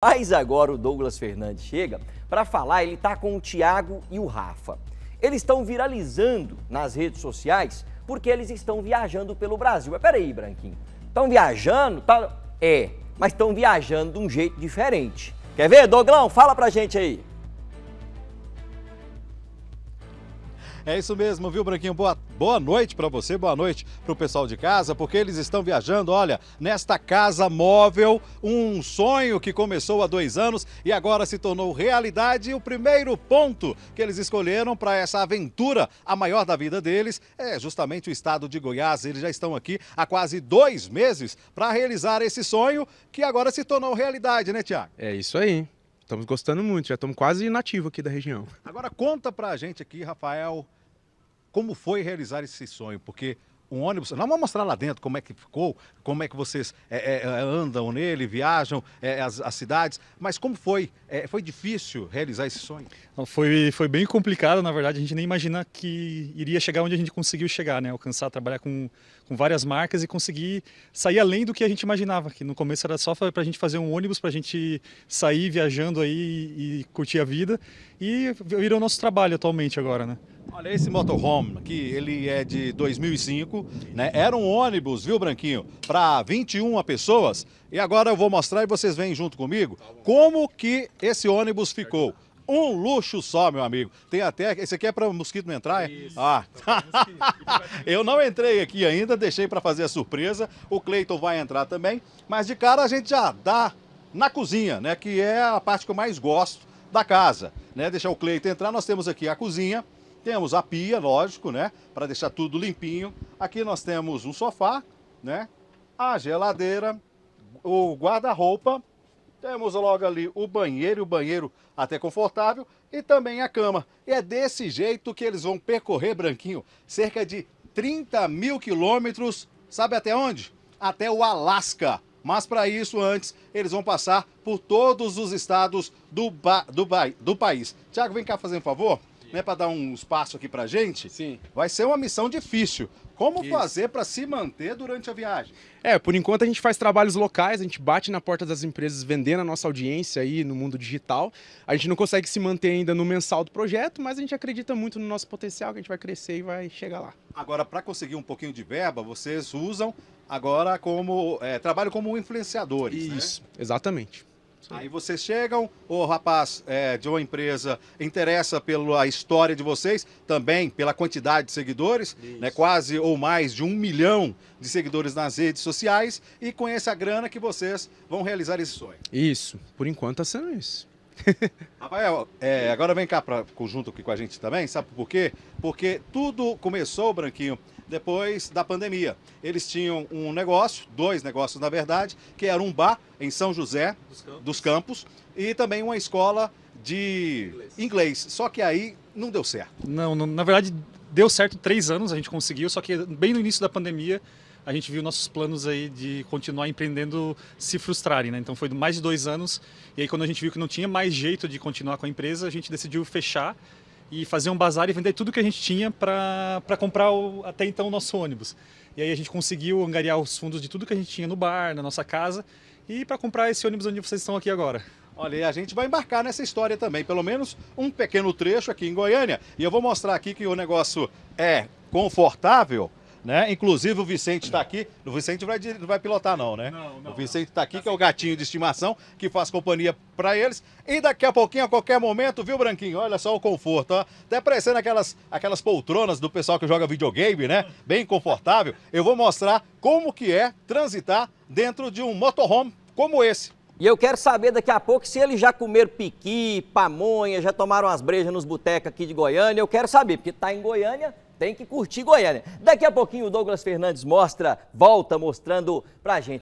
Mas agora o Douglas Fernandes chega para falar, ele está com o Tiago e o Rafa. Eles estão viralizando nas redes sociais porque eles estão viajando pelo Brasil. Mas peraí, Branquinho, estão viajando? Tá... É, mas estão viajando de um jeito diferente. Quer ver, Douglão? Fala a gente aí. É isso mesmo, viu, Branquinho? Boa, boa noite para você, boa noite para o pessoal de casa, porque eles estão viajando, olha, nesta casa móvel, um sonho que começou há dois anos e agora se tornou realidade. o primeiro ponto que eles escolheram para essa aventura, a maior da vida deles, é justamente o estado de Goiás. Eles já estão aqui há quase dois meses para realizar esse sonho que agora se tornou realidade, né, Tiago? É isso aí. Estamos gostando muito, já estamos quase nativo aqui da região. Agora conta pra gente aqui, Rafael, como foi realizar esse sonho, porque um ônibus. Nós vamos mostrar lá dentro como é que ficou, como é que vocês é, é, é andam nele, viajam é, as, as, cidades. Mas como foi? É, foi difícil realizar esse sonho? Foi, foi bem complicado, na verdade. A gente nem imagina que iria chegar onde a gente conseguiu chegar, né? Alcançar, trabalhar com, com várias marcas e conseguir sair além do que a gente imaginava. Que no começo era só para a gente fazer um ônibus, para a gente sair viajando aí e, e curtir a vida. E virou nosso trabalho atualmente agora, né? Olha, esse motorhome aqui, ele é de 2005, né? Era um ônibus, viu, Branquinho? Para 21 pessoas. E agora eu vou mostrar e vocês vêm junto comigo tá como que esse ônibus ficou. Um luxo só, meu amigo. Tem até. Esse aqui é para mosquito não entrar? É isso. Ah. Tá eu não entrei aqui ainda, deixei para fazer a surpresa. O Cleiton vai entrar também. Mas de cara a gente já dá na cozinha, né? Que é a parte que eu mais gosto da casa. Né? Deixar o Cleiton entrar. Nós temos aqui a cozinha temos a pia, lógico, né? Para deixar tudo limpinho. Aqui nós temos um sofá, né? A geladeira, o guarda-roupa. Temos logo ali o banheiro, o banheiro até confortável e também a cama. E é desse jeito que eles vão percorrer, Branquinho, cerca de 30 mil quilômetros, sabe até onde? Até o Alasca. Mas para isso, antes, eles vão passar por todos os estados do, ba do, ba do país. Tiago, vem cá fazer um favor né, para dar um espaço aqui para gente, Sim. vai ser uma missão difícil. Como Isso. fazer para se manter durante a viagem? É, por enquanto a gente faz trabalhos locais, a gente bate na porta das empresas vendendo a nossa audiência aí no mundo digital. A gente não consegue se manter ainda no mensal do projeto, mas a gente acredita muito no nosso potencial, que a gente vai crescer e vai chegar lá. Agora, para conseguir um pouquinho de verba, vocês usam agora como é, trabalho como influenciadores. Né? Isso, né? exatamente. Sim. Aí vocês chegam, o rapaz é, de uma empresa interessa pela história de vocês, também pela quantidade de seguidores, né, quase ou mais de um milhão de seguidores nas redes sociais, e com essa grana que vocês vão realizar esse sonho. Isso, por enquanto está sendo isso. Rafael, é, agora vem cá pra, junto aqui com a gente também, sabe por quê? Porque tudo começou, Branquinho, depois da pandemia. Eles tinham um negócio, dois negócios na verdade, que era um bar em São José dos Campos, dos campos e também uma escola de inglês. inglês. Só que aí não deu certo. Não, não, na verdade deu certo três anos, a gente conseguiu, só que bem no início da pandemia a gente viu nossos planos aí de continuar empreendendo se frustrarem, né? Então foi mais de dois anos e aí quando a gente viu que não tinha mais jeito de continuar com a empresa, a gente decidiu fechar e fazer um bazar e vender tudo que a gente tinha para comprar o, até então o nosso ônibus. E aí a gente conseguiu angariar os fundos de tudo que a gente tinha no bar, na nossa casa e para comprar esse ônibus onde vocês estão aqui agora. Olha, e a gente vai embarcar nessa história também, pelo menos um pequeno trecho aqui em Goiânia. E eu vou mostrar aqui que o negócio é confortável, né? Inclusive o Vicente está aqui. O Vicente vai, não vai pilotar, não, né? Não, não, o Vicente está aqui, tá que é o gatinho de estimação, que faz companhia para eles. E daqui a pouquinho, a qualquer momento, viu, Branquinho? Olha só o conforto, ó. Até parecendo aquelas, aquelas poltronas do pessoal que joga videogame, né? Bem confortável. Eu vou mostrar como que é transitar dentro de um motorhome como esse. E eu quero saber daqui a pouco se eles já comeram piqui, pamonha, já tomaram as brejas nos botecos aqui de Goiânia. Eu quero saber, porque está em Goiânia, tem que curtir Goiânia. Daqui a pouquinho o Douglas Fernandes mostra, volta mostrando pra gente.